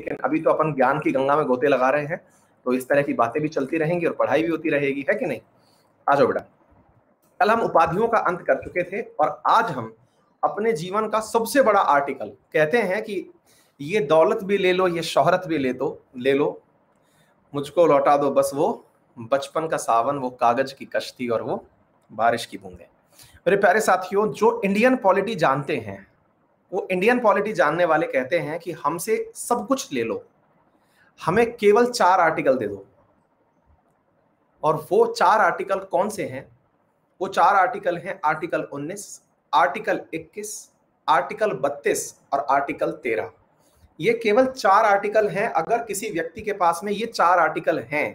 लेकिन अभी तो अपन ज्ञान की गंगा में गोते लगा रहे हैं तो इस तरह की बातें भी चलती रहेंगी और पढ़ाई भी होती रहेगी है कि नहीं आ जाओ बेटा कल हम उपाधियों का अंत कर चुके थे और आज हम अपने जीवन का सबसे बड़ा आर्टिकल कहते हैं कि ये दौलत भी ले लो ये शोहरत भी ले दो तो, ले लो मुझको लौटा दो बस वो बचपन का सावन वो कागज की कश्ती और वो बारिश की बूंदें मेरे प्यारे साथियों जो इंडियन पॉलिटी जानते हैं वो इंडियन पॉलिटी जानने वाले कहते हैं कि हमसे सब कुछ ले लो हमें केवल चार आर्टिकल दे दो और वो चार आर्टिकल कौन से हैं वो चार आर्टिकल हैं आर्टिकल 19, आर्टिकल 21, आर्टिकल 32 और आर्टिकल 13। ये केवल चार आर्टिकल हैं अगर किसी व्यक्ति के पास में ये चार आर्टिकल हैं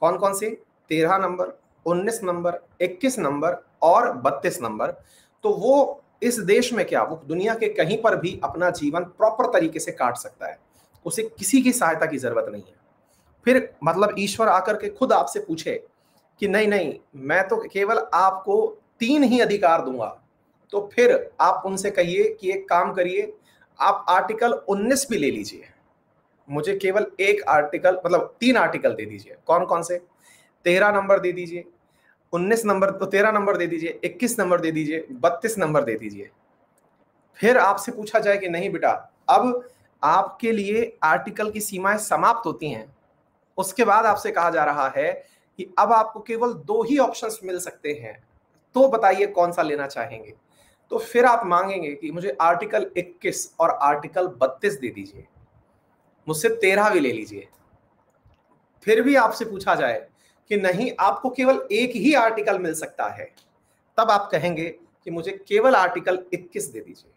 कौन कौन से तेरह नंबर 19 नंबर 21 नंबर और 32 नंबर तो वो इस देश में क्या वो दुनिया के कहीं पर भी अपना जीवन प्रॉपर तरीके से काट सकता है उसे किसी की सहायता की जरूरत नहीं है फिर मतलब ईश्वर आकर के खुद आपसे पूछे कि नहीं नहीं मैं तो केवल आपको तीन ही अधिकार दूंगा तो फिर आप उनसे कहिए कि एक काम करिए आप आर्टिकल 19 भी ले लीजिए मुझे केवल एक आर्टिकल मतलब तीन आर्टिकल दे दीजिए कौन कौन से तेरह नंबर दे दीजिए उन्नीस नंबर तो तेरह नंबर दे दीजिए इक्कीस नंबर दे दीजिए बत्तीस नंबर दे दीजिए फिर आपसे पूछा जाए कि नहीं बेटा अब आपके लिए आर्टिकल की सीमाएं समाप्त होती हैं उसके बाद आपसे कहा जा रहा है कि अब आपको केवल दो ही ऑप्शंस मिल सकते हैं तो बताइए कौन सा लेना चाहेंगे तो फिर आप मांगेंगे कि मुझे आर्टिकल 21 और आर्टिकल 32 दे दीजिए मुझसे तेरह भी ले लीजिए फिर भी आपसे पूछा जाए कि नहीं आपको केवल एक ही आर्टिकल मिल सकता है तब आप कहेंगे कि मुझे केवल आर्टिकल 21 दे दीजिए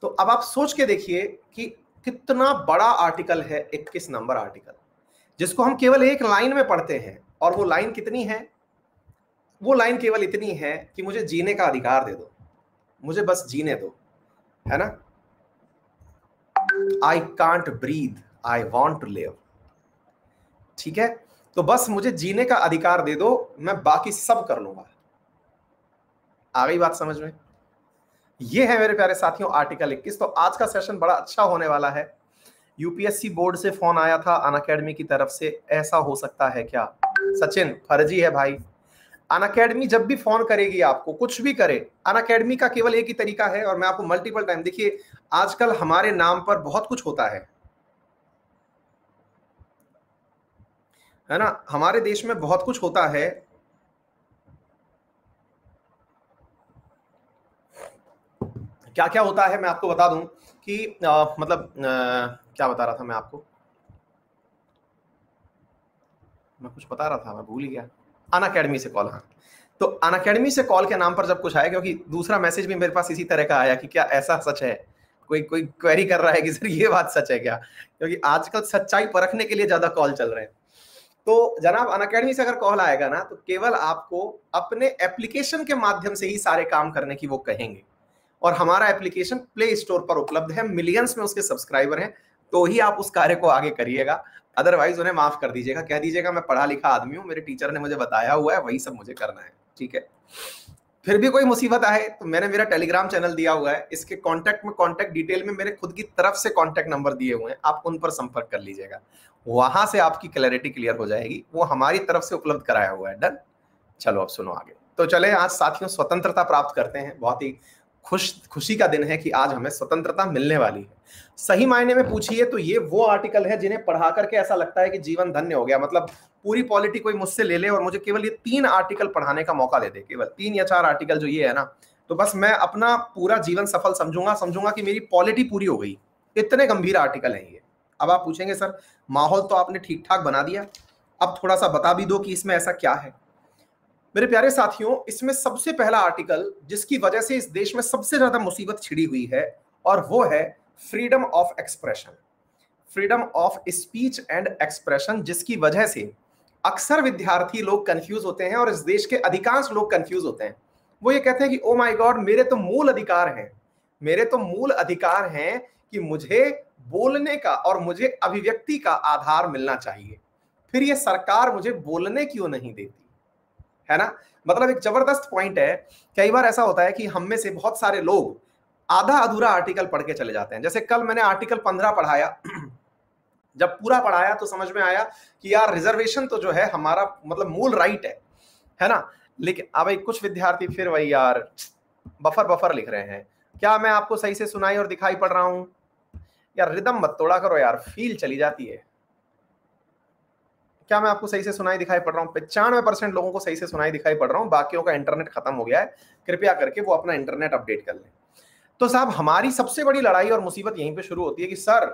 तो अब आप सोच के देखिए कि कितना बड़ा आर्टिकल है 21 नंबर आर्टिकल जिसको हम केवल एक लाइन में पढ़ते हैं और वो लाइन कितनी है वो लाइन केवल इतनी है कि मुझे जीने का अधिकार दे दो मुझे बस जीने दो है ना I can't breathe I want to live ठीक है तो बस मुझे जीने का अधिकार दे दो मैं बाकी सब कर लूंगा आ गई बात समझ में ये है मेरे प्यारे साथियों आर्टिकल 21 तो आज का सेशन बड़ा अच्छा होने वाला है यूपीएससी बोर्ड से फोन आया था अन अकेडमी की तरफ से ऐसा हो सकता है क्या सचिन फर्जी है भाई अन अकेडमी जब भी फोन करेगी आपको कुछ भी करे अन अकेडमी का केवल एक ही तरीका है और मैं आपको मल्टीपल टाइम देखिए आजकल हमारे नाम पर बहुत कुछ होता है है ना हमारे देश में बहुत कुछ होता है क्या क्या होता है मैं आपको बता दूं कि आ, मतलब आ, क्या बता रहा था मैं आपको मैं कुछ बता रहा था मैं भूल ही गया अन अकेडमी से कॉल हाँ तो अन अकेडमी से कॉल के नाम पर जब कुछ आया क्योंकि दूसरा मैसेज भी मेरे पास इसी तरह का आया कि क्या ऐसा सच है कोई कोई क्वेरी कर रहा है कि सर ये बात सच है क्या क्योंकि आजकल सच्चाई परखने के लिए ज्यादा कॉल चल रहे हैं तो जनाब अन अकेडमी से अगर कॉल आएगा ना तो केवल आपको अपने एप्लीकेशन के माध्यम से ही सारे काम करने की वो कहेंगे और हमारा एप्लीकेशन प्ले स्टोर पर उपलब्ध है मिलियंस में उसके सब्सक्राइबर हैं तो ही आप उस कार्य को आगे करिएगा अदरवाइज उन्हें माफ कर दीजिएगा कह दीजिएगा मैं पढ़ा लिखा आदमी हूँ मेरे टीचर ने मुझे बताया हुआ है वही सब मुझे करना है ठीक है फिर भी कोई मुसीबत आए तो मैंने मेरा टेलीग्राम चैनल दिया हुआ है इसके कांटेक्ट में कांटेक्ट डिटेल में मेरे खुद की तरफ से कांटेक्ट नंबर दिए हुए हैं आप उन पर संपर्क कर लीजिएगा वहां से आपकी क्लैरिटी क्लियर हो जाएगी वो हमारी तरफ से उपलब्ध कराया हुआ है डन चलो अब सुनो आगे तो चले आज साथियों स्वतंत्रता प्राप्त करते हैं बहुत ही खुश खुशी का दिन है कि आज हमें स्वतंत्रता मिलने वाली है सही मायने में पूछिए तो ये वो आर्टिकल है जिन्हें पढ़ा करके ऐसा लगता है कि जीवन धन्य हो गया मतलब पूरी पॉलिटी कोई मुझसे ले ले और मुझे केवल ये तीन आर्टिकल पढ़ाने का मौका दे दे केवल तीन या चार आर्टिकल जो ये है ना तो बस मैं अपना पूरा जीवन सफल समझूंगा समझूंगा कि मेरी पॉलिटी पूरी हो गई इतने गंभीर आर्टिकल हैं ये अब आप पूछेंगे सर माहौल तो आपने ठीक ठाक बना दिया अब थोड़ा सा बता भी दो कि इसमें ऐसा क्या है मेरे प्यारे साथियों इसमें सबसे पहला आर्टिकल जिसकी वजह से इस देश में सबसे ज्यादा मुसीबत छिड़ी हुई है और वो है freedom of expression freedom of speech and expression जिसकी वजह से अक्सर विद्यार्थी लोग कंफ्यूज होते हैं और इस देश के अधिकांश लोग कंफ्यूज होते हैं वो ये कहते हैं कि ओ माय गॉड मेरे तो मूल अधिकार हैं मेरे तो मूल अधिकार हैं कि मुझे बोलने का और मुझे अभिव्यक्ति का आधार मिलना चाहिए फिर ये सरकार मुझे बोलने क्यों नहीं देती है ना मतलब एक जबरदस्त पॉइंट है कई बार ऐसा होता है कि हम में से बहुत सारे लोग आधा अधूरा आर्टिकल पढ़ के चले जाते हैं जैसे कल मैंने आर्टिकल पंद्रह पढ़ाया जब पूरा पढ़ाया तो समझ में आया कि यार रिजर्वेशन तो जो है हमारा मतलब मूल राइट है है ना लेकिन अब एक कुछ विद्यार्थी फिर वही यार बफर बफर लिख रहे हैं क्या मैं आपको सही से सुनाई और दिखाई पड़ रहा हूं यार रिदम मत तोड़ा करो यार फील चली जाती है क्या मैं आपको सही से सुनाई दिखाई पड़ रहा हूँ पचानवे परसेंट लोगों को सही से सुनाई दिखाई पड़ रहा हूँ बाकियों का इंटरनेट खत्म हो गया है कृपया करके वो अपना इंटरनेट अपडेट कर लें तो साहब हमारी सबसे बड़ी लड़ाई और मुसीबत यहीं पे शुरू होती है कि सर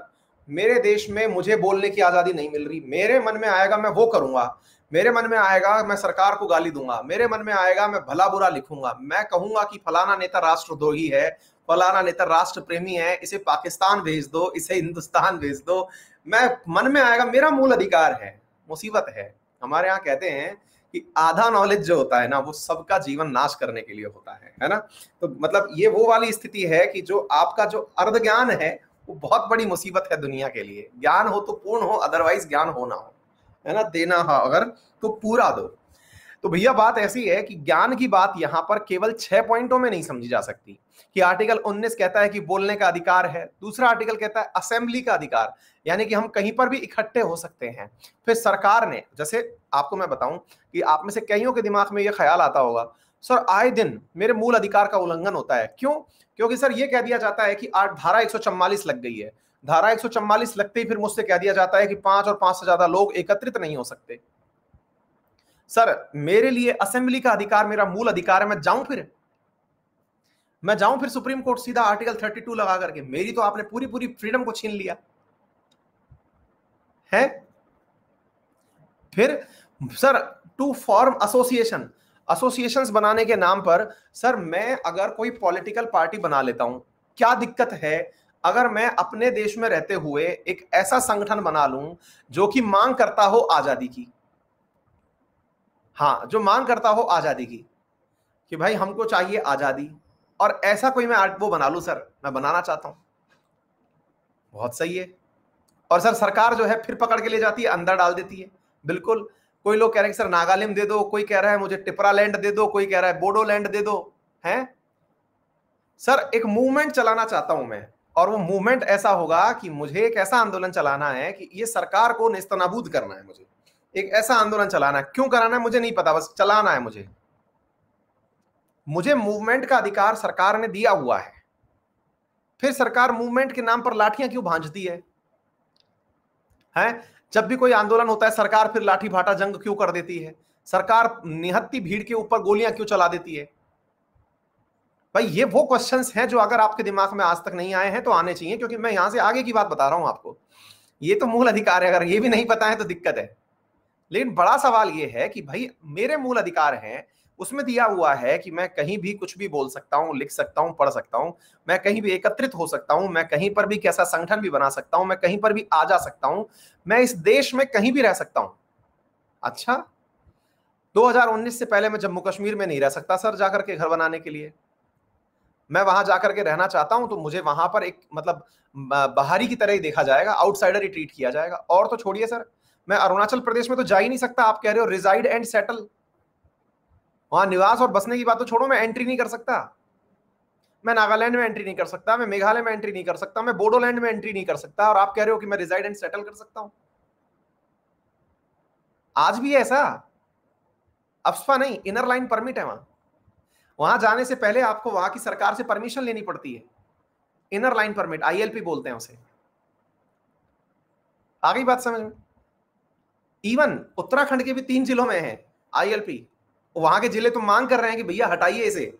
मेरे देश में मुझे बोलने की आज़ादी नहीं मिल रही मेरे मन में आएगा मैं वो करूंगा मेरे मन में आएगा मैं सरकार को गाली दूंगा मेरे मन में आएगा मैं भला बुरा लिखूंगा मैं कहूंगा कि फलाना नेता राष्ट्रद्रोही है फलाना नेता राष्ट्र प्रेमी है इसे पाकिस्तान भेज दो इसे हिंदुस्तान भेज दो मैं मन में आएगा मेरा मूल अधिकार है मुसीबत है हमारे यहाँ कहते हैं कि आधा नॉलेज जो होता है ना वो सबका जीवन नाश करने के लिए होता है है ना तो मतलब ये वो वाली स्थिति है कि जो आपका जो अर्ध ज्ञान है वो बहुत बड़ी मुसीबत है दुनिया के लिए ज्ञान हो तो पूर्ण हो अदरवाइज ज्ञान हो ना हो है ना देना हो अगर तो पूरा दो तो भैया बात ऐसी है कि ज्ञान की बात यहां पर केवल छह पॉइंटों में नहीं समझी जा सकती कि आर्टिकल 19 कहता है कि बोलने का अधिकार है दूसरा आर्टिकल कहता है असेंबली का अधिकार यानी कि हम कहीं पर भी इकट्ठे हो सकते हैं फिर सरकार ने जैसे आपको मैं बताऊं कि आप में से कईयों के दिमाग में यह ख्याल आता होगा सर आए दिन मेरे मूल अधिकार का उल्लंघन होता है क्यों क्योंकि सर ये कह दिया जाता है कि आठ धारा एक लग गई है धारा एक लगते ही फिर मुझसे कह दिया जाता है कि पांच और पांच से ज्यादा लोग एकत्रित नहीं हो सकते सर मेरे लिए असेंबली का अधिकार मेरा मूल अधिकार है मैं जाऊं फिर मैं जाऊं फिर सुप्रीम कोर्ट सीधा आर्टिकल 32 लगा करके मेरी तो आपने पूरी पूरी फ्रीडम को छीन लिया है फिर sir to form association association बनाने के नाम पर सर मैं अगर कोई पॉलिटिकल पार्टी बना लेता हूं क्या दिक्कत है अगर मैं अपने देश में रहते हुए एक ऐसा संगठन बना लूं जो कि मांग करता हो आजादी की हाँ जो मांग करता हो आज़ादी की कि भाई हमको चाहिए आज़ादी और ऐसा कोई मैं आर्ट वो बना लू सर मैं बनाना चाहता हूं बहुत सही है और सर सरकार जो है फिर पकड़ के ले जाती है अंदर डाल देती है बिल्कुल कोई लोग कह रहे हैं सर नागालैंड दे दो कोई कह रहा है मुझे टिपरा लैंड दे दो कोई कह रहा है बोडोलैंड दे दो हैं सर एक मूवमेंट चलाना चाहता हूं मैं और वो मूवमेंट ऐसा होगा कि मुझे एक ऐसा आंदोलन चलाना है कि ये सरकार को निस्तनाबूद करना है मुझे एक ऐसा आंदोलन चलाना है क्यों कराना है मुझे नहीं पता बस चलाना है मुझे मुझे मूवमेंट का अधिकार सरकार ने दिया हुआ है फिर सरकार मूवमेंट के नाम पर लाठियां क्यों भांजती है हैं जब भी कोई आंदोलन होता है सरकार फिर लाठी भाटा जंग क्यों कर देती है सरकार निहत्ती भीड़ के ऊपर गोलियां क्यों चला देती है भाई ये वो क्वेश्चन हैं जो अगर आपके दिमाग में आज तक नहीं आए हैं तो आने चाहिए क्योंकि मैं यहां से आगे की बात बता रहा हूं आपको ये तो मूल अधिकार है अगर ये भी नहीं पता है तो दिक्कत है लेकिन बड़ा सवाल ये है कि भाई मेरे मूल अधिकार हैं उसमें दिया हुआ है कि मैं कहीं भी कुछ भी बोल सकता हूँ लिख सकता हूँ पढ़ सकता हूँ मैं कहीं भी एकत्रित हो सकता हूँ मैं कहीं पर भी कैसा संगठन भी बना सकता हूँ मैं कहीं पर भी आ जा सकता हूँ मैं इस देश में कहीं भी रह सकता हूँ अच्छा 2019 से पहले मैं जम्मू कश्मीर में नहीं रह सकता सर जाकर के घर बनाने के लिए मैं वहां जाकर के रहना चाहता हूं तो मुझे वहां पर एक मतलब बाहरी की तरह ही देखा जाएगा आउटसाइडर ही ट्रीट किया जाएगा और तो छोड़िए सर मैं अरुणाचल प्रदेश में तो जा ही नहीं सकता आप कह रहे हो रिजाइड एंड सेटल वहां निवास और बसने की बात तो छोड़ो मैं एंट्री नहीं कर सकता मैं नागालैंड में एंट्री नहीं कर सकता मैं मेघालय में एंट्री नहीं कर सकता मैं बोडोलैंड में एंट्री नहीं कर सकता और आप कह रहे हो कि मैं रिजाइड एंड सेटल कर सकता हूं आज भी ऐसा अफस्पा नहीं इनर लाइन परमिट है वहां वहां जाने से पहले आपको वहां की सरकार से परमिशन लेनी पड़ती है इनर लाइन परमिट आईएलपी बोलते हैं उसे आ गई बात समझ में इवन उत्तराखंड के भी तीन जिलों में है आईएलपी वहां के जिले तो मांग कर रहे हैं कि भैया हटाइए इसे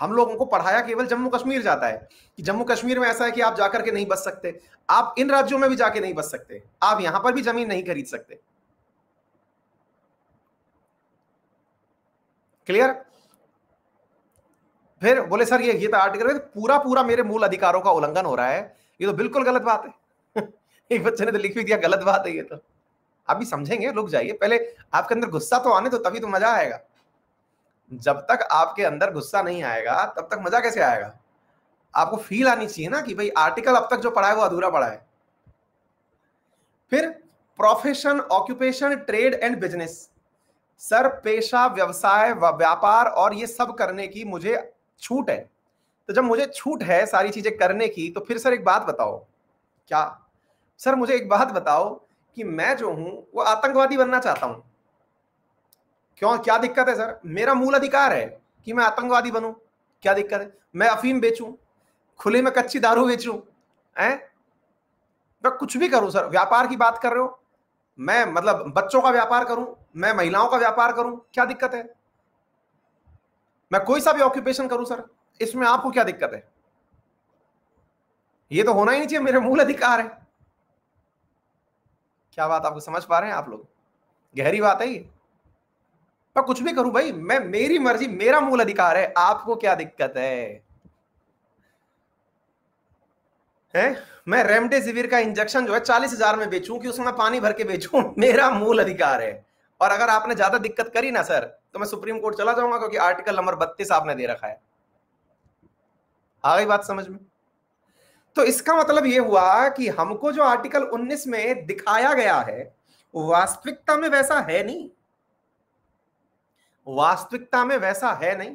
हम लोगों को पढ़ाया केवल जम्मू कश्मीर जाता है कि जम्मू कश्मीर में ऐसा है कि आप जाकर के नहीं बच सकते आप इन राज्यों में भी जाके नहीं बच सकते आप यहां पर भी जमीन नहीं खरीद सकते क्लियर फिर बोले सर ये ये तो आर्टिकल पूरा पूरा मेरे मूल अधिकारों का उल्लंघन हो रहा है ये तो बिल्कुल गलत बात है एक बच्चे ने तो लिख भी दिया गलत बात है ये तो आप भी समझेंगे रुक जाइए पहले आपके अंदर गुस्सा तो आने तो तभी तो मजा आएगा जब तक आपके अंदर गुस्सा नहीं आएगा तब तक मजा कैसे आएगा आपको फील आनी चाहिए ना कि भाई आर्टिकल अब तक जो पढ़ा है वो अधूरा पढ़ा है फिर profession occupation trade and business sir पेशा व्यवसाय व्यापार और ये सब करने की मुझे छूट है तो जब मुझे छूट है सारी चीजें करने की तो फिर सर एक बात बताओ क्या सर मुझे एक बात बताओ कि मैं जो हूं वो आतंकवादी बनना चाहता हूं क्यों क्या दिक्कत है सर मेरा मूल अधिकार है कि मैं आतंकवादी बनूं क्या दिक्कत है मैं अफीम बेचूं खुले में कच्ची दारू बेचूं हैं मैं कुछ भी करूं सर व्यापार की बात कर रहे हो मैं मतलब बच्चों का व्यापार करूं मैं महिलाओं का व्यापार करूं क्या दिक्कत है मैं कोई सा भी ऑक्यूपेशन करूं सर इसमें आपको क्या दिक्कत है ये तो होना ही नहीं चाहिए मेरे मूल अधिकार है क्या बात आपको समझ पा रहे हैं आप लोग गहरी बात है ये कुछ भी करूं भाई मैं मेरी मर्जी मेरा मूल अधिकार है आपको क्या दिक्कत है है मैं रेमडेसिविर का इंजेक्शन जो है चालीस हजार में बेचूं कि उसमें पानी भर के बेचूं मेरा मूल अधिकार है और अगर आपने ज्यादा दिक्कत करी ना सर तो मैं सुप्रीम कोर्ट चला जाऊंगा क्योंकि आर्टिकल नंबर बत्तीस आपने दे रखा है आ गई बात समझ में तो इसका मतलब ये हुआ कि हमको जो आर्टिकल 19 में दिखाया गया है वास्तविकता में वैसा है नहीं वास्तविकता में वैसा है नहीं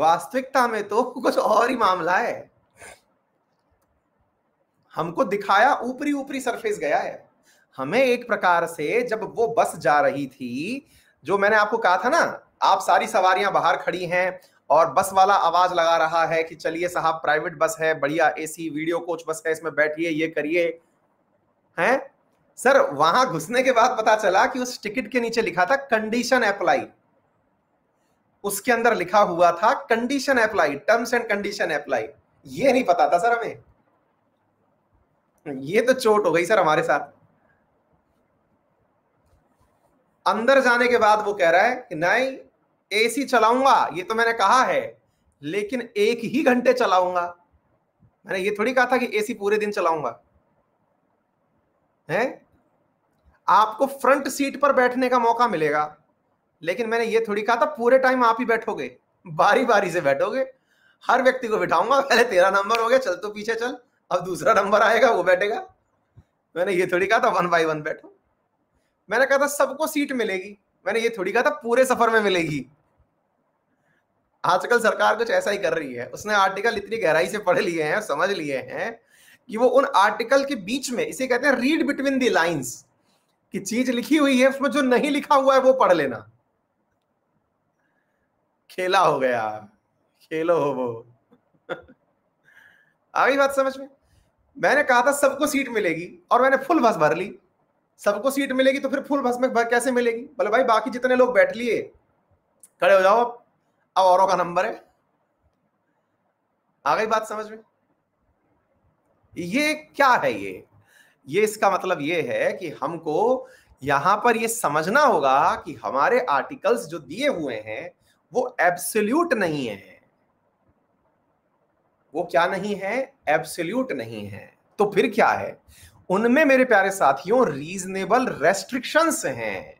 वास्तविकता में तो कुछ और ही मामला है हमको दिखाया ऊपरी ऊपरी सरफेस गया है हमें एक प्रकार से जब वो बस जा रही थी जो मैंने आपको कहा था ना आप सारी सवारियां बाहर खड़ी हैं और बस वाला आवाज लगा रहा है कि चलिए साहब प्राइवेट बस है बढ़िया एसी वीडियो कोच बस है इसमें बैठिए ये करिए हैं सर वहां घुसने के बाद पता चला कि उस टिकट के नीचे लिखा था कंडीशन अप्लाई उसके अंदर लिखा हुआ था condition apply terms and condition apply ये नहीं पता था सर हमें ये तो चोट हो गई सर हमारे साथ अंदर जाने के बाद वो कह रहा है कि नहीं एसी चलाऊंगा ये तो मैंने कहा है लेकिन एक ही घंटे चलाऊंगा मैंने ये थोड़ी कहा था कि एसी पूरे दिन चलाऊंगा है आपको फ्रंट सीट पर बैठने का मौका मिलेगा लेकिन मैंने ये थोड़ी कहा था पूरे टाइम आप ही बैठोगे बारी बारी से बैठोगे हर व्यक्ति को बिठाऊंगा पहले तेरा नंबर हो गया चल तो पीछे चल अब दूसरा नंबर आएगा वो बैठेगा मैंने ये थोड़ी कहा था वन बाई वन बैठो मैंने कहा था सबको सीट मिलेगी मैंने ये थोड़ी कहा था पूरे सफर में मिलेगी आजकल सरकार कुछ ऐसा ही कर रही है उसने आर्टिकल इतनी गहराई से पढ़ लिए हैं समझ लिए हैं कि वो उन आर्टिकल के बीच में इसे कहते हैं रीड बिटवीन दी लाइंस कि चीज लिखी हुई है उसमें जो नहीं लिखा हुआ है वो पढ़ लेना खेला हो गया खेलो हो वो आई बात समझ में मैंने कहा था सबको सीट मिलेगी और मैंने फुल बस भर ली सबको सीट मिलेगी तो फिर फुल बस में भर कैसे मिलेगी बोले भाई बाकी जितने लोग बैठ लिए खड़े हो जाओ अब औरों का नंबर है आ गई बात समझ में ये क्या है ये ये इसका मतलब ये है कि हमको यहां पर ये समझना होगा कि हमारे आर्टिकल्स जो दिए हुए हैं वो एब्सोल्यूट नहीं है वो क्या नहीं है एब्सोल्यूट नहीं है तो फिर क्या है उनमें मेरे प्यारे साथियों रीजनेबल रेस्ट्रिक्शंस हैं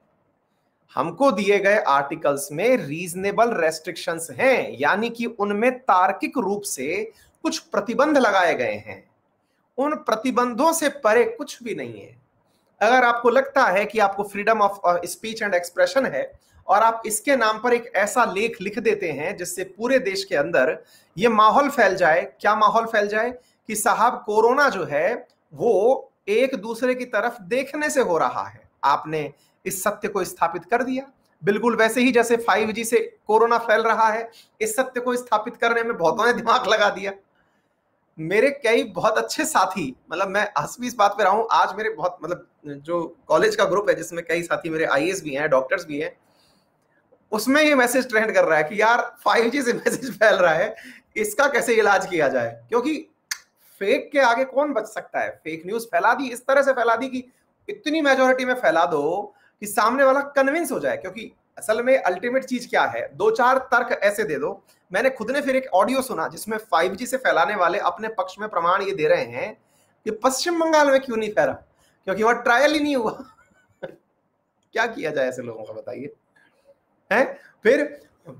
हमको दिए गए आर्टिकल्स में रीजनेबल रेस्ट्रिक्शंस हैं यानी कि उनमें तार्किक रूप से कुछ प्रतिबंध लगाए गए हैं उन प्रतिबंधों से परे कुछ भी नहीं है अगर आपको लगता है कि आपको freedom of speech and expression है और आप इसके नाम पर एक ऐसा लेख लिख देते हैं जिससे पूरे देश के अंदर ये माहौल फैल जाए क्या माहौल फैल जाए कि साहब कोरोना जो है वो एक दूसरे की तरफ देखने से हो रहा है आपने इस सत्य को स्थापित कर दिया बिल्कुल वैसे ही जैसे 5G से कोरोना फैल रहा है इस सत्य को स्थापित करने में बहुतों ने दिमाग लगा दिया मेरे कई बहुत अच्छे साथी मतलब मैं हंसवी इस बात पे रहा हूँ आज मेरे बहुत मतलब जो कॉलेज का ग्रुप है जिसमें कई साथी मेरे आई भी हैं डॉक्टर्स भी हैं उसमें ये मैसेज ट्रेंड कर रहा है कि यार 5G से मैसेज फैल रहा है इसका कैसे इलाज किया जाए क्योंकि फेक के आगे कौन बच सकता है फेक न्यूज फैला दी इस तरह से फैला दी कि इतनी मेजोरिटी में फैला दो कि सामने वाला कन्विंस हो जाए क्योंकि असल में अल्टीमेट चीज क्या है दो चार तर्क ऐसे दे दो मैंने खुद ने फिर एक ऑडियो सुना जिसमें फाइव से फैलाने वाले अपने पक्ष में प्रमाण ये दे रहे हैं कि पश्चिम बंगाल में क्यों नहीं फैला क्योंकि वह ट्रायल ही नहीं हुआ क्या किया जाए ऐसे लोगों का बताइए है फिर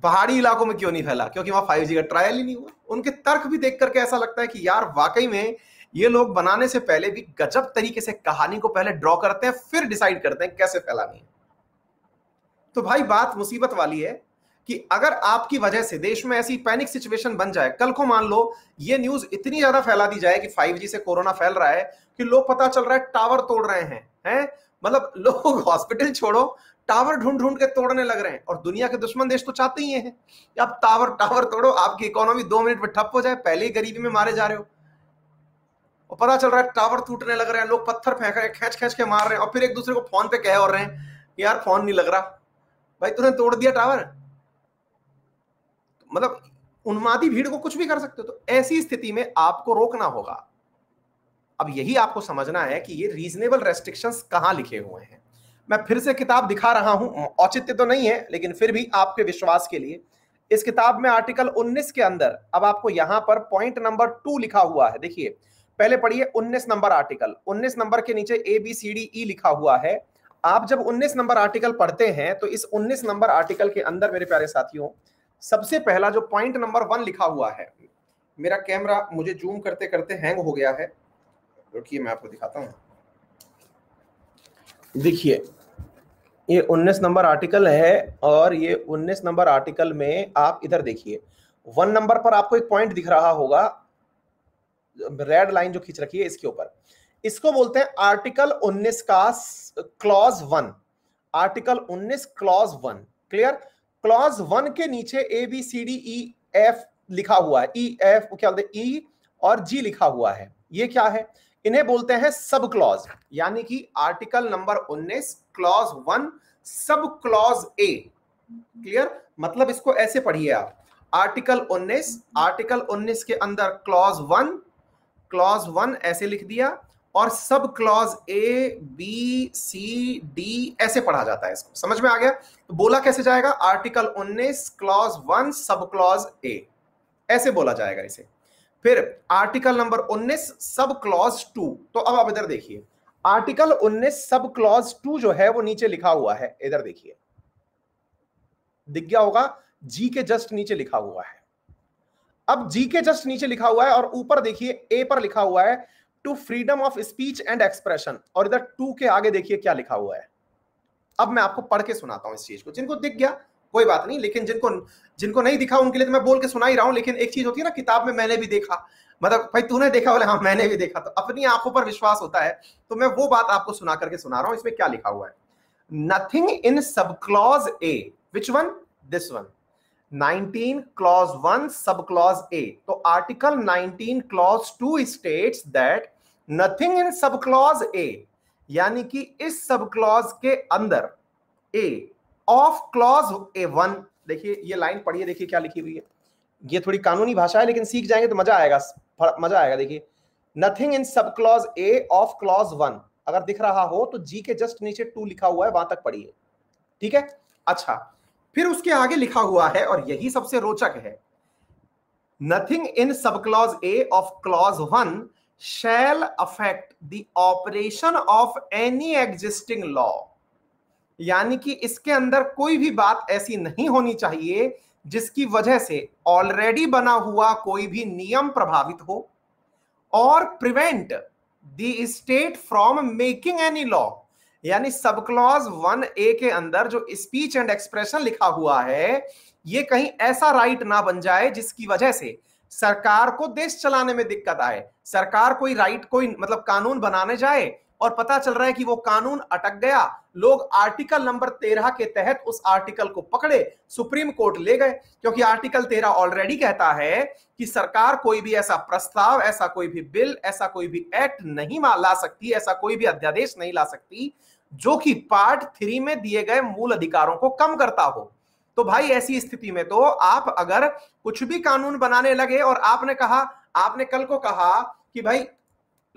पहाड़ी इलाकों में क्यों नहीं फैला क्योंकि वहां जी का ट्रायल ही नहीं हुआ उनके तर्क भी देख करके ऐसा लगता है कि यार वाकई में ये लोग बनाने से पहले भी गजब तरीके से कहानी को पहले ड्रॉ करते हैं फिर डिसाइड करते हैं कैसे फैलानी है तो भाई बात मुसीबत वाली है कि अगर आपकी वजह से देश में ऐसी पैनिक सिचुएशन बन जाए कल को मान लो ये न्यूज इतनी ज्यादा फैला दी जाए कि 5G से कोरोना फैल रहा है कि लोग पता चल रहा है टावर तोड़ रहे हैं हैं मतलब लोग हॉस्पिटल छोड़ो टावर ढूंढ ढूंढ के तोड़ने लग रहे हैं और दुनिया के दुश्मन देश तो चाहते ही हैं आप टावर टावर तोड़ो आपकी इकोनॉमी दो मिनट में ठप हो जाए पहले ही गरीबी में मारे जा रहे हो और पता चल रहा है टावर टूटने लग रहे हैं लोग पत्थर फेंक रहे हैं खेच खेच के मार रहे हैं और फिर एक दूसरे को फोन पे कह और रहे हैं यार फोन नहीं लग रहा भाई तूने तोड़ दिया टावर मतलब उन्मादी भीड़ को कुछ भी कर सकते हो तो ऐसी स्थिति में आपको रोकना होगा अब यही आपको समझना है कि ये रीजनेबल रेस्ट्रिक्शन कहाँ लिखे हुए हैं मैं फिर से किताब दिखा रहा हूं औचित्य तो नहीं है लेकिन फिर भी आपके विश्वास के लिए इस किताब में आर्टिकल 19 के अंदर अब आपको यहां पर पॉइंट नंबर टू लिखा हुआ है देखिए पहले पढ़िए 19 नंबर आर्टिकल 19 नंबर के नीचे ए बी सी डी ई लिखा हुआ है आप जब 19 नंबर आर्टिकल पढ़ते हैं तो इस 19 नंबर आर्टिकल के अंदर मेरे प्यारे साथियों सबसे पहला जो पॉइंट नंबर वन लिखा हुआ है मेरा कैमरा मुझे जूम करते करते हैंग हो गया है रुकिए मैं आपको दिखाता हूं देखिए ये 19 नंबर आर्टिकल है और ये 19 नंबर आर्टिकल में आप इधर देखिए वन नंबर पर आपको एक पॉइंट दिख रहा होगा रेड लाइन जो खींच रखी है इसके ऊपर इसको बोलते हैं आर्टिकल 19 का clause one article 19 clause one clear clause one के नीचे A B C D E F लिखा हुआ है ई e, एफ क्या बोलते ई e और जी लिखा हुआ है ये क्या है इन्हें बोलते हैं सब क्लॉज यानी कि article number 19 clause one sub clause A clear मतलब इसको ऐसे पढ़िए आप आर्टिकल 19 आर्टिकल 19 के अंदर क्लॉज वन क्लॉज वन ऐसे लिख दिया और sub clause A B C D ऐसे पढ़ा जाता है इसको समझ में आ गया तो बोला कैसे जाएगा article 19 clause one sub clause A ऐसे बोला जाएगा इसे फिर article number 19 sub clause to तो अब आप इधर देखिए आर्टिकल 19 सब क्लॉज टू जो है वो नीचे लिखा हुआ है इधर देखिए दिख गया होगा जी के जस्ट नीचे लिखा हुआ है अब जी के जस्ट नीचे लिखा हुआ है और ऊपर देखिए ए पर लिखा हुआ है to freedom of speech and expression और इधर टू के आगे देखिए क्या लिखा हुआ है अब मैं आपको पढ़ के सुनाता हूं इस चीज को जिनको दिख गया कोई बात नहीं लेकिन जिनको जिनको नहीं दिखा उनके लिए तो मैं बोल के सुना ही रहा हूं लेकिन एक चीज होती है ना किताब में मैंने भी देखा मतलब भाई तूने देखा बोले हाँ मैंने भी देखा तो अपनी आंखों पर विश्वास होता है तो मैं वो बात आपको सुना करके सुना रहा हूं इसमें क्या लिखा हुआ है nothing in clause A which one this one 19 clause 1 sub clause A तो article 19 clause 2 states that nothing in sub clause ए यानी कि इस सब क्लॉज के अंदर A of clause A one देखिए ये लाइन पढ़िए देखिए क्या लिखी हुई है ये थोड़ी कानूनी भाषा है लेकिन सीख जाएंगे तो मजा आएगा मजा आएगा देखिए nothing in sub clause A of clause one अगर दिख रहा हो तो जी के जस्ट नीचे टू लिखा हुआ है वहां तक पढ़िए ठीक है अच्छा फिर उसके आगे लिखा हुआ है और यही सबसे रोचक है nothing in sub clause A of clause one shall affect the operation of any existing law यानी कि इसके अंदर कोई भी बात ऐसी नहीं होनी चाहिए जिसकी वजह से ऑलरेडी बना हुआ कोई भी नियम प्रभावित हो और prevent the state from making any law यानी सब क्लॉज वन ए के अंदर जो स्पीच एंड एक्सप्रेशन लिखा हुआ है ये कहीं ऐसा राइट ना बन जाए जिसकी वजह से सरकार को देश चलाने में दिक्कत आए सरकार कोई राइट कोई मतलब कानून बनाने जाए और पता चल रहा है कि वो कानून अटक गया लोग आर्टिकल नंबर तेरह के तहत उस आर्टिकल को पकड़े सुप्रीम कोर्ट ले गए क्योंकि आर्टिकल तेरह ऑलरेडी कहता है कि सरकार कोई भी ऐसा प्रस्ताव ऐसा कोई भी बिल ऐसा कोई भी एक्ट नहीं ला सकती ऐसा कोई भी अध्यादेश नहीं ला सकती जो कि पार्ट थ्री में दिए गए मूल अधिकारों को कम करता हो तो भाई ऐसी स्थिति में तो आप अगर कुछ भी कानून बनाने लगे और आपने कहा आपने कल को कहा कि भाई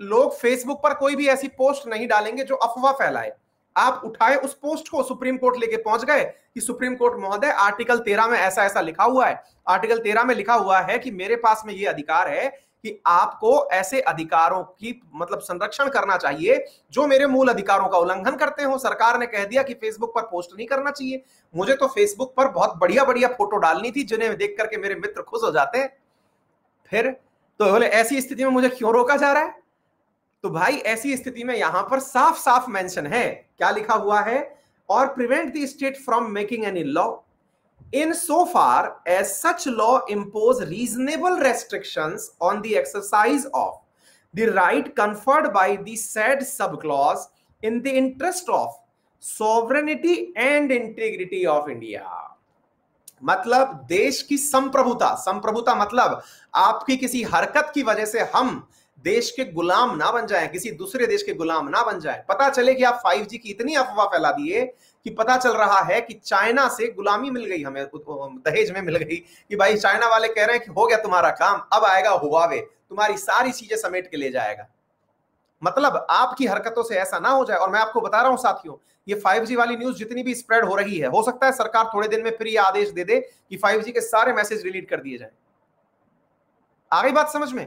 लोग फेसबुक पर कोई भी ऐसी पोस्ट नहीं डालेंगे जो अफवाह फैलाए आप उठाए उस पोस्ट को सुप्रीम कोर्ट लेके पहुंच गए कि सुप्रीम कोर्ट महोदय आर्टिकल तेरह में ऐसा ऐसा लिखा हुआ है आर्टिकल तेरह में लिखा हुआ है कि मेरे पास में ये अधिकार है कि आपको ऐसे अधिकारों की मतलब संरक्षण करना चाहिए जो मेरे मूल अधिकारों का उल्लंघन करते हो सरकार ने कह दिया कि फेसबुक पर पोस्ट नहीं करना चाहिए मुझे तो फेसबुक पर बहुत बढ़िया बढ़िया फोटो डालनी थी जिन्हें देख करके मेरे मित्र खुश हो जाते हैं फिर तो बोले ऐसी स्थिति में मुझे क्यों रोका जा रहा है तो भाई ऐसी स्थिति में यहां पर साफ साफ मेंशन है क्या लिखा हुआ है और prevent the state from making any law in so far as such law impose reasonable restriction on the exercise of the right conferred by the said sub clause in the interest of sovereignty and integrity of India मतलब देश की संप्रभुता संप्रभुता मतलब आपकी किसी हरकत की वजह से हम देश के गुलाम ना बन जाए किसी दूसरे देश के गुलाम ना बन जाए पता चले कि आप फाइव की इतनी अफवाह फैला दिए कि पता चल रहा है कि चाइना से गुलामी मिल गई हमें दहेज में मिल गई कि भाई चाइना वाले कह रहे हैं कि हो गया तुम्हारा काम अब आएगा हुआवे तुम्हारी सारी चीजें समेट के ले जाएगा मतलब आपकी हरकतों से ऐसा ना हो जाए और मैं आपको बता रहा हूं साथियों ये 5G वाली न्यूज जितनी भी स्प्रेड हो रही है हो सकता है सरकार थोड़े दिन में फिर ये आदेश दे दे कि 5G के सारे मैसेज डिलीट कर दिए जाए आ गई बात समझ में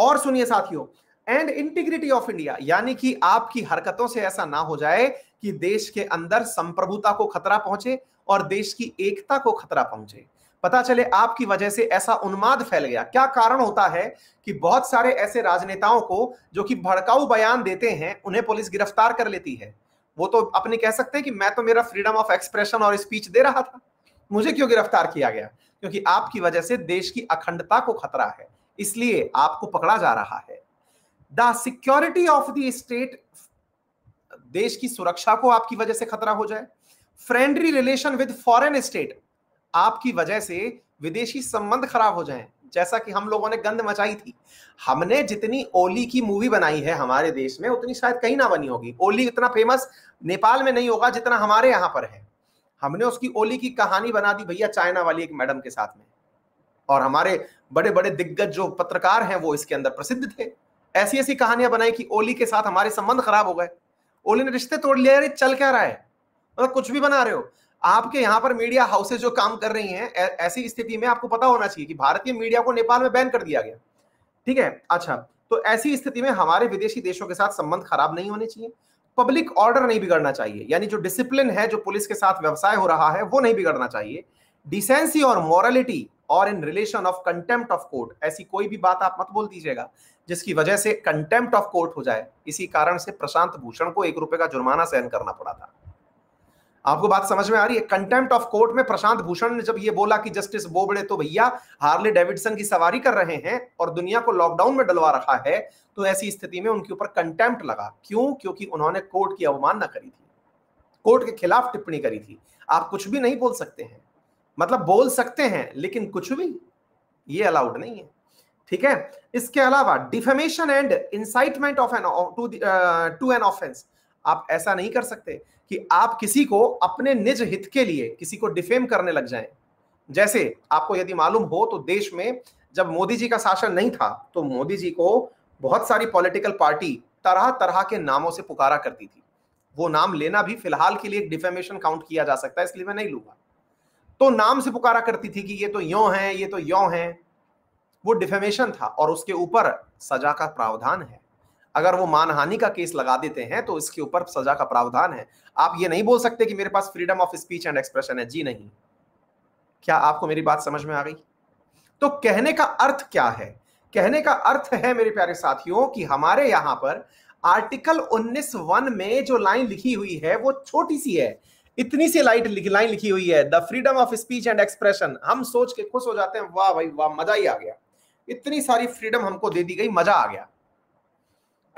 और सुनिए साथियों एंड इंटीग्रिटी ऑफ इंडिया यानी कि आपकी हरकतों से ऐसा ना हो जाए कि देश के अंदर संप्रभुता को खतरा पहुंचे और देश की एकता को खतरा पहुंचे पता चले आपकी वजह से ऐसा उन्माद फैल गया क्या कारण होता है कि बहुत सारे ऐसे राजनेताओं को जो कि भड़काऊ बयान देते हैं उन्हें पुलिस गिरफ्तार कर लेती है वो तो अपने कह सकते हैं कि मैं तो मेरा फ्रीडम ऑफ एक्सप्रेशन और स्पीच दे रहा था मुझे क्यों गिरफ्तार किया गया क्योंकि आपकी वजह से देश की अखंडता को खतरा है इसलिए आपको पकड़ा जा रहा है the security of the state देश की सुरक्षा को आपकी वजह से खतरा हो जाए friendly relation with foreign state आपकी वजह से विदेशी संबंध खराब हो जाए जैसा कि हम लोगों ने गंध मचाई थी हमने जितनी ओली की मूवी बनाई है हमारे देश में उतनी शायद कहीं ना बनी होगी ओली इतना फेमस नेपाल में नहीं होगा जितना हमारे यहां पर है हमने उसकी ओली की कहानी बना दी भैया चाइना वाली एक मैडम के साथ में और हमारे बड़े बड़े दिग्गज जो पत्रकार हैं वो इसके अंदर प्रसिद्ध थे ऐसी ऐसी कहानियां बनाई कि ओली के साथ हमारे संबंध खराब हो गए ओली ने रिश्ते तोड़ लिया अरे चल क्या रहा है मतलब कुछ भी बना रहे हो आपके यहाँ पर मीडिया हाउसेज जो काम कर रही हैं ऐसी स्थिति में आपको पता होना चाहिए कि भारतीय मीडिया को नेपाल में बैन कर दिया गया ठीक है अच्छा तो ऐसी स्थिति में हमारे विदेशी देशों के साथ संबंध खराब नहीं होने चाहिए पब्लिक ऑर्डर नहीं बिगड़ना चाहिए यानी जो डिसिप्लिन है जो पुलिस के साथ व्यवसाय हो रहा है वो नहीं बिगड़ना चाहिए डिसेंसी और मॉरलिटी और in relation of contempt of court ऐसी कोई भी बात आप मत बोल दीजिएगा जिसकी वजह से कंटेम्प्ट ऑफ कोर्ट हो जाए इसी कारण से प्रशांत भूषण को एक रुपए का जुर्माना सहन करना पड़ा था आपको बात समझ में आ रही है कंटेम्प्ट ऑफ कोर्ट में प्रशांत भूषण ने जब ये बोला कि जस्टिस बोबड़े तो भैया हार्ले डेविडसन की सवारी कर रहे हैं और दुनिया को लॉकडाउन में डलवा रहा है तो ऐसी स्थिति में उनके ऊपर कंटेम्प्ट लगा क्यों क्योंकि उन्होंने कोर्ट की अवमानना करी थी कोर्ट के खिलाफ टिप्पणी करी थी आप कुछ भी नहीं बोल सकते हैं मतलब बोल सकते हैं लेकिन कुछ भी ये अलाउड नहीं है ठीक है इसके अलावा defamation and incitement of an to to an offence आप ऐसा नहीं कर सकते कि आप किसी को अपने निज हित के लिए किसी को डिफेम करने लग जाएं जैसे आपको यदि मालूम हो तो देश में जब मोदी जी का शासन नहीं था तो मोदी जी को बहुत सारी पॉलिटिकल पार्टी तरह तरह के नामों से पुकारा करती थी वो नाम लेना भी फिलहाल के लिए डिफेमेशन काउंट किया जा सकता है इसलिए मैं नहीं लूंगा तो नाम से पुकारा करती थी कि ये तो यो है ये तो यो है वो डिफेमेशन था और उसके ऊपर सजा का प्रावधान है अगर वो मानहानि का केस लगा देते हैं तो इसके ऊपर सजा का प्रावधान है आप ये नहीं बोल सकते कि मेरे पास freedom of speech and expression है जी नहीं क्या आपको मेरी बात समझ में आ गई तो कहने का अर्थ क्या है कहने का अर्थ है मेरे प्यारे साथियों कि हमारे यहां पर आर्टिकल 19 वन में जो लाइन लिखी हुई है वो छोटी सी है इतनी सी लाइट लाइन लिखी हुई है the freedom of speech and expression हम सोच के खुश हो जाते हैं वाह भाई वाह मजा ही आ गया इतनी सारी फ्रीडम हमको दे दी गई मजा आ गया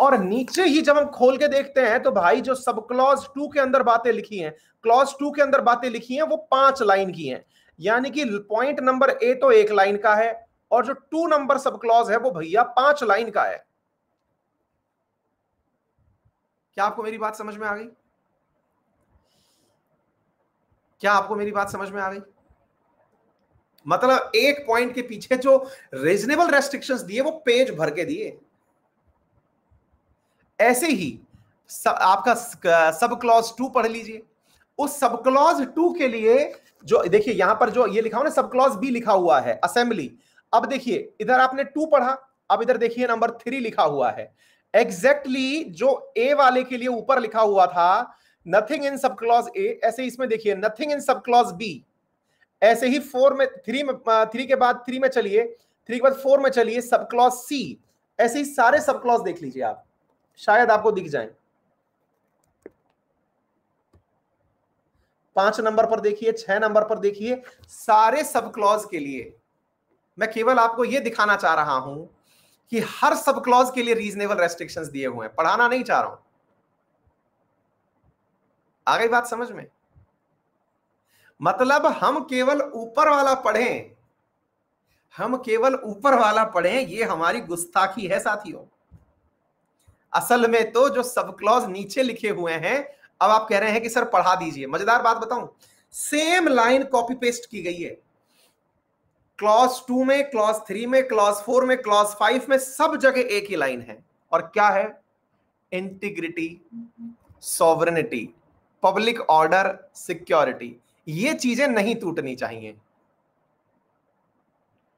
और नीचे ही जब हम खोल के देखते हैं तो भाई जो सब क्लॉज टू के अंदर बातें लिखी हैं क्लॉज टू के अंदर बातें लिखी हैं वो पांच लाइन की हैं यानी कि पॉइंट नंबर ए तो एक लाइन का है और जो टू नंबर सब क्लॉज है वो भैया पांच लाइन का है क्या आपको मेरी बात समझ में आ गई क्या आपको मेरी बात समझ में आ गई मतलब एक पॉइंट के पीछे जो रीजनेबल रेस्ट्रिक्शंस दिए वो पेज भर के दिए ऐसे ही सब, आपका सब क्लॉज टू पढ़ लीजिए उस सब क्लॉज टू के लिए जो देखिए यहां पर जो ये लिखा हुआ ना सब क्लॉज बी लिखा हुआ है असेंबली अब देखिए इधर आपने टू पढ़ा अब इधर देखिए नंबर थ्री लिखा हुआ है एग्जैक्टली exactly जो ए वाले के लिए ऊपर लिखा हुआ था nothing in sub clause A ऐसे ही इसमें देखिए nothing in sub clause B ऐसे ही फोर में थ्री में थ्री के बाद थ्री में चलिए थ्री के बाद फोर में चलिए सब क्लॉज सी ऐसे ही सारे सब क्लॉज देख लीजिए आप शायद आपको दिख जाए पांच नंबर पर देखिए छह नंबर पर देखिए सारे सब क्लॉज के लिए मैं केवल आपको यह दिखाना चाह रहा हूं कि हर सब क्लॉज के लिए रीजनेबल रेस्ट्रिक्शंस दिए हुए हैं पढ़ाना नहीं चाह रहा हूं आ गई बात समझ में मतलब हम केवल ऊपर वाला पढ़ें हम केवल ऊपर वाला पढ़ें ये हमारी गुस्ताखी है साथियों असल में तो जो सब क्लॉज नीचे लिखे हुए हैं अब आप कह रहे हैं कि सर पढ़ा दीजिए मजेदार बात बताऊं सेम लाइन कॉपी पेस्ट की गई है क्लॉज टू में क्लॉज थ्री में क्लॉज फोर में क्लॉज फाइव में सब जगह एक ही लाइन है और क्या है integrity sovereignty public order security ये चीजें नहीं टूटनी चाहिए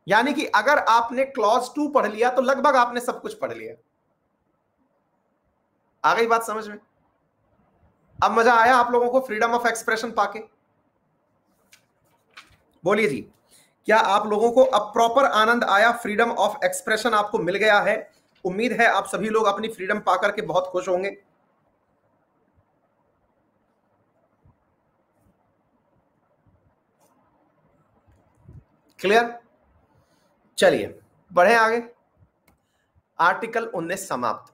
यानी कि अगर आपने क्लॉज टू पढ़ लिया तो लगभग आपने सब कुछ पढ़ लिया आ गई बात समझ में अब मजा आया आप लोगों को फ्रीडम ऑफ एक्सप्रेशन पाके बोलिए जी क्या आप लोगों को अब प्रॉपर आनंद आया फ्रीडम ऑफ एक्सप्रेशन आपको मिल गया है उम्मीद है आप सभी लोग अपनी फ्रीडम पाकर के बहुत खुश होंगे क्लियर चलिए बढ़े आगे आर्टिकल 19 समाप्त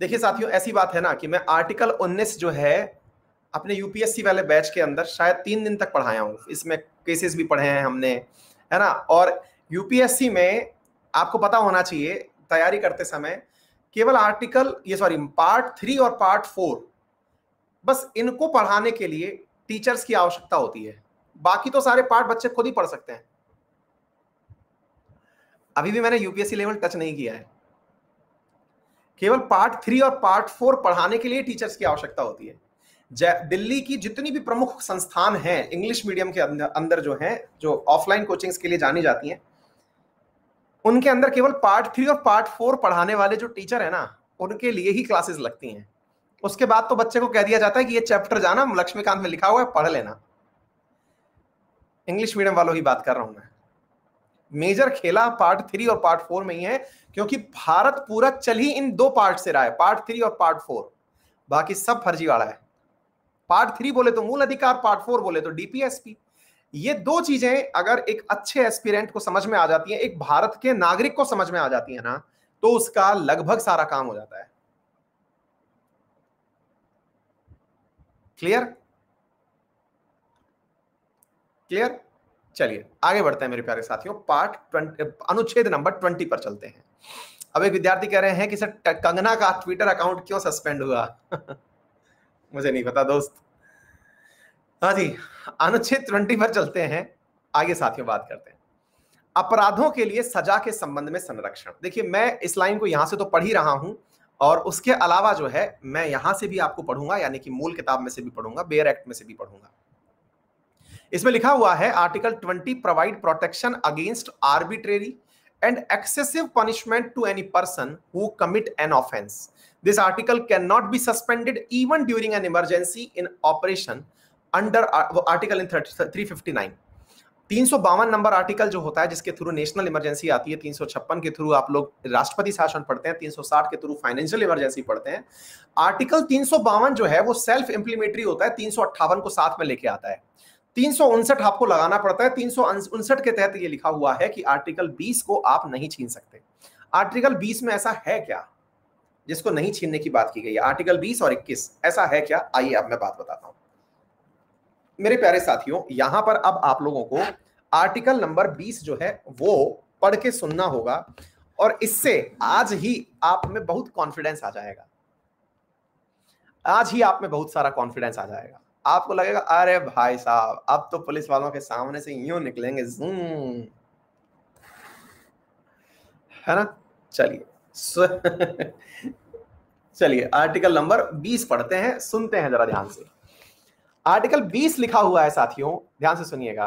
देखिए साथियों ऐसी बात है ना कि मैं आर्टिकल 19 जो है अपने यूपीएससी वाले बैच के अंदर शायद तीन दिन तक पढ़ाया हूँ इसमें केसेस भी पढ़े हैं हमने है ना और यूपीएससी में आपको पता होना चाहिए तैयारी करते समय केवल आर्टिकल ये सॉरी पार्ट थ्री और पार्ट फोर बस इनको पढ़ाने के लिए टीचर्स की आवश्यकता होती है बाकी तो सारे पार्ट बच्चे खुद ही पढ़ सकते हैं अभी भी मैंने यूपीएससी लेवल टच नहीं किया है केवल पार्ट थ्री और पार्ट फोर पढ़ाने के लिए टीचर्स की आवश्यकता होती है दिल्ली की जितनी भी प्रमुख संस्थान हैं इंग्लिश मीडियम के अंदर जो हैं जो ऑफलाइन कोचिंग्स के लिए जानी जाती हैं उनके अंदर केवल पार्ट थ्री और पार्ट फोर पढ़ाने वाले जो टीचर है ना उनके लिए ही क्लासेस लगती हैं उसके बाद तो बच्चे को कह दिया जाता है कि ये चैप्टर जाना लक्ष्मीकांत में लिखा हुआ है पढ़ लेना इंग्लिश मीडियम वालों की बात कर रहा हूं मैं मेजर खेला पार्ट थ्री और पार्ट फोर में ही है क्योंकि भारत पूरा चल ही इन दो पार्ट से रहा है पार्ट थ्री और पार्ट फोर बाकी सब फर्जी वाला है पार्ट थ्री बोले तो मूल अधिकार पार्ट फोर बोले तो डीपीएसपी ये दो चीजें अगर एक अच्छे एस्पिरेंट को समझ में आ जाती है एक भारत के नागरिक को समझ में आ जाती है ना तो उसका लगभग सारा काम हो जाता है क्लियर क्लियर चलिए आगे बढ़ते हैं मेरे प्यारे साथियों पार्ट अनुच्छेद नंबर ट्वेंटी पर चलते हैं अब एक विद्यार्थी कह रहे हैं कि सर कंगना का ट्विटर अकाउंट क्यों सस्पेंड हुआ मुझे नहीं पता दोस्त हाँ जी अनुच्छेद ट्वेंटी पर चलते हैं आगे साथियों बात करते हैं अपराधों के लिए सजा के संबंध में संरक्षण देखिए मैं इस लाइन को यहां से तो पढ़ ही रहा हूं और उसके अलावा जो है मैं यहां से भी आपको पढ़ूंगा यानी कि मूल किताब में से भी पढ़ूंगा बेयर एक्ट में से भी पढ़ूंगा इसमें लिखा हुआ है article 20 provide protection against arbitrary and excessive punishment to any person who commit an offense this article cannot be suspended even during an emergency in operation under uh, article in 359 352 number article जो होता है जिसके through national emergency आती है 356 के through आप लोग राष्ट्रपति शासन पढ़ते हैं 360 के थ्रू फाइनेंशियल इमरजेंसी पढ़ते हैं आर्टिकल 352 जो है वो सेल्फ इंप्लीमेंट्री होता है 358 को साथ में लेके आता है तीन आपको लगाना पड़ता है तीन के तहत ये लिखा हुआ है कि आर्टिकल 20 को आप नहीं छीन सकते आर्टिकल 20 में ऐसा है क्या जिसको नहीं छीनने की बात की गई है आर्टिकल 20 और 21 ऐसा है क्या आइए अब मैं बात बताता हूं मेरे प्यारे साथियों यहां पर अब आप लोगों को आर्टिकल नंबर 20 जो है वो पढ़ के सुनना होगा और इससे आज ही आप में बहुत कॉन्फिडेंस आ जाएगा आज ही आप में बहुत सारा कॉन्फिडेंस आ जाएगा आपको लगेगा अरे भाई साहब अब तो पुलिस वालों के सामने से यूं निकलेंगे जूम है ना चलिए चलिए आर्टिकल नंबर 20 पढ़ते हैं सुनते हैं जरा ध्यान से आर्टिकल 20 लिखा हुआ है साथियों ध्यान से सुनिएगा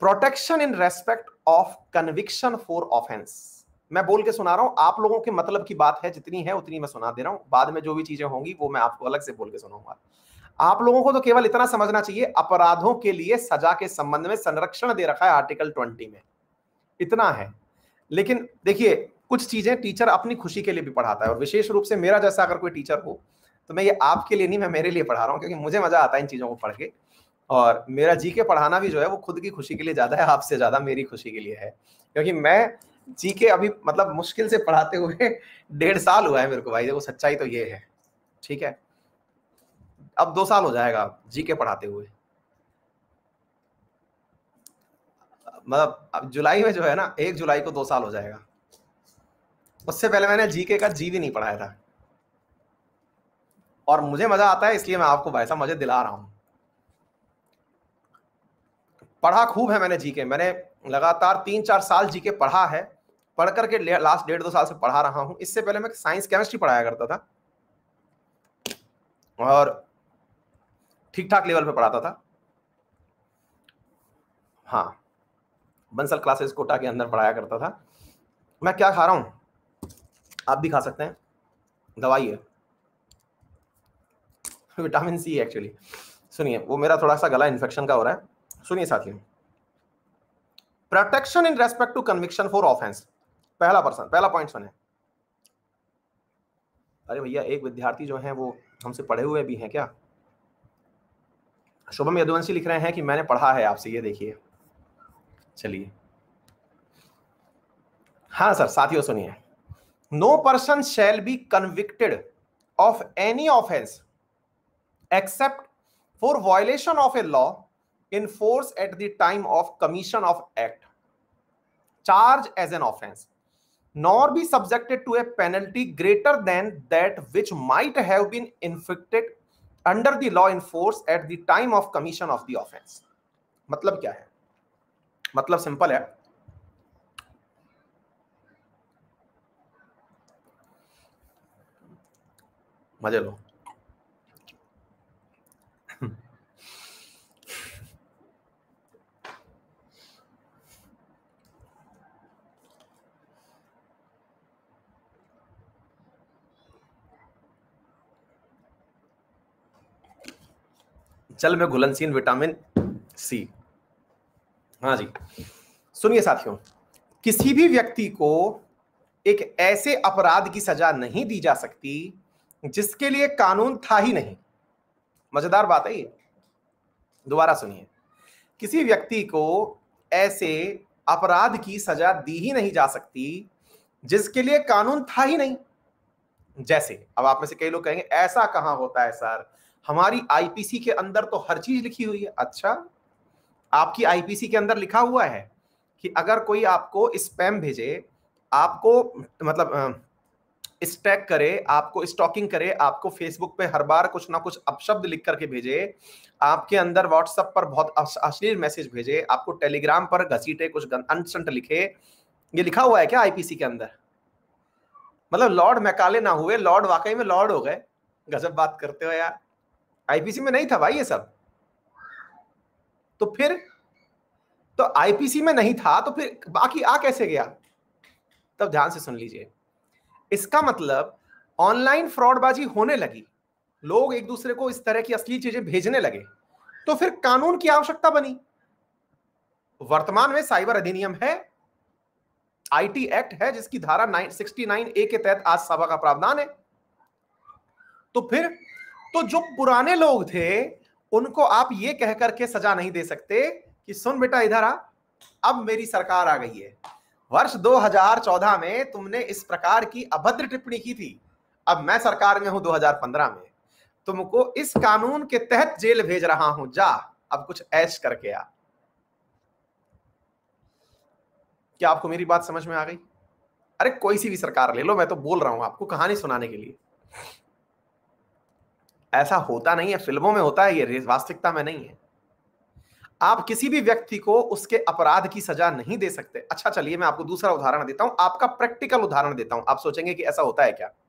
protection in respect of conviction for offence मैं बोल के सुना रहा हूं आप लोगों के मतलब की बात है जितनी है उतनी मैं सुना दे रहा हूं बाद में जो भी चीजें होंगी वो मैं आपको अलग से बोल के सुनाऊंगा आप लोगों को तो केवल इतना समझना चाहिए अपराधों के लिए सजा के संबंध में संरक्षण दे रखा है आर्टिकल ट्वेंटी में इतना है लेकिन देखिए कुछ चीजें टीचर अपनी खुशी के लिए भी पढ़ाता है और विशेष रूप से मेरा जैसा अगर कोई टीचर हो तो मैं ये आपके लिए नहीं मैं मेरे लिए पढ़ा रहा हूँ क्योंकि मुझे मजा आता है इन चीजों को पढ़ के और मेरा जी के पढ़ाना भी जो है वो खुद की खुशी के लिए ज्यादा है आपसे ज्यादा मेरी खुशी के लिए है क्योंकि मैं जी के अभी मतलब मुश्किल से पढ़ाते हुए डेढ़ साल हुआ है मेरे को भाई देखो सच्चाई तो ये है ठीक है अब दो साल हो जाएगा जी के पढ़ाते हुए मतलब अब जुलाई में जो है ना एक जुलाई को दो साल हो जाएगा उससे पहले मैंने जीके का जी भी नहीं पढ़ाया था और मुझे मजा आता है इसलिए मैं आपको वैसा मजे दिला रहा हूं पढ़ा खूब है मैंने जीके मैंने लगातार तीन चार साल जीके पढ़ा है पढ़ करके लास्ट डेढ़ दो साल से पढ़ा रहा हूं इससे पहले मैं साइंस केमिस्ट्री पढ़ाया करता था और ठीक ठाक लेवल पे पढ़ाता था हाँ बंसल क्लासेस कोटा के अंदर पढ़ाया करता था मैं क्या खा रहा हूँ आप भी खा सकते हैं दवाई है विटामिन सी एक्चुअली सुनिए वो मेरा थोड़ा सा गला इन्फेक्शन का हो रहा है सुनिए साथियों protection in respect to conviction for offence पहला पर्सन पहला पॉइंट सुने अरे भैया एक विद्यार्थी जो है वो हमसे पढ़े हुए भी हैं क्या शुभम यदुवंशी लिख रहे हैं कि मैंने पढ़ा है आपसे ये देखिए चलिए हाँ सर साथियों सुनिए no person shall be convicted of any offence except for violation of a law in force at the time of commission of act charge as an offence nor be subjected to a penalty greater than that which might have been inflicted under the law in force at the time of commission of the offence मतलब क्या है मतलब simple है मजे लो जल में घुलनशील vitamin C हाँ जी सुनिए साथियों किसी भी व्यक्ति को एक ऐसे अपराध की सजा नहीं दी जा सकती जिसके लिए कानून था ही नहीं मजेदार बात है ये दोबारा सुनिए किसी व्यक्ति को ऐसे अपराध की सजा दी ही नहीं जा सकती जिसके लिए कानून था ही नहीं जैसे अब आप में से कई लोग कहेंगे ऐसा कहां होता है सर हमारी आईपीसी के अंदर तो हर चीज लिखी हुई है अच्छा आपकी आईपीसी के अंदर लिखा हुआ है कि अगर कोई आपको स्पैम भेजे आपको मतलब स्टैक करे आपको स्टॉकिंग करे आपको फेसबुक पे हर बार कुछ ना कुछ अपशब्द लिख करके भेजे आपके अंदर व्हाट्सएप पर बहुत अश्लील मैसेज भेजे आपको टेलीग्राम पर घसीटे कुछ अनसंट लिखे ये लिखा हुआ है क्या आईपीसी के अंदर मतलब लॉर्ड मैकाले ना हुए लॉर्ड वाकई में लॉर्ड हो गए गजब बात करते हो यार आईपीसी में नहीं था भाई ये सब तो फिर तो आईपीसी में नहीं था तो फिर बाकी आ कैसे गया तब ध्यान से सुन लीजिए इसका मतलब ऑनलाइन फ्रॉडबाजी होने लगी लोग एक दूसरे को इस तरह की असली चीजें भेजने लगे तो फिर कानून की आवश्यकता बनी वर्तमान में साइबर अधिनियम है आईटी एक्ट है जिसकी धारा 69 ए के तहत आज सभा का प्रावधान है तो फिर तो जो पुराने लोग थे उनको आप ये कह करके सजा नहीं दे सकते कि सुन बेटा इधर आ अब मेरी सरकार आ गई है वर्ष 2014 में तुमने इस प्रकार की अभद्र टिप्पणी की थी अब मैं सरकार में हूं 2015 में तुमको इस कानून के तहत जेल भेज रहा हूं जा अब कुछ ऐश करके आ क्या आपको मेरी बात समझ में आ गई अरे कोई सी भी सरकार ले लो मैं तो बोल रहा हूं आपको कहानी सुनाने के लिए ऐसा होता नहीं है फिल्मों में होता है ये वास्तविकता में नहीं है आप किसी भी व्यक्ति को उसके अपराध की सजा नहीं दे सकते अच्छा चलिए मैं आपको दूसरा उदाहरण देता हूं आपका प्रैक्टिकल उदाहरण देता हूं आप सोचेंगे कि ऐसा होता है क्या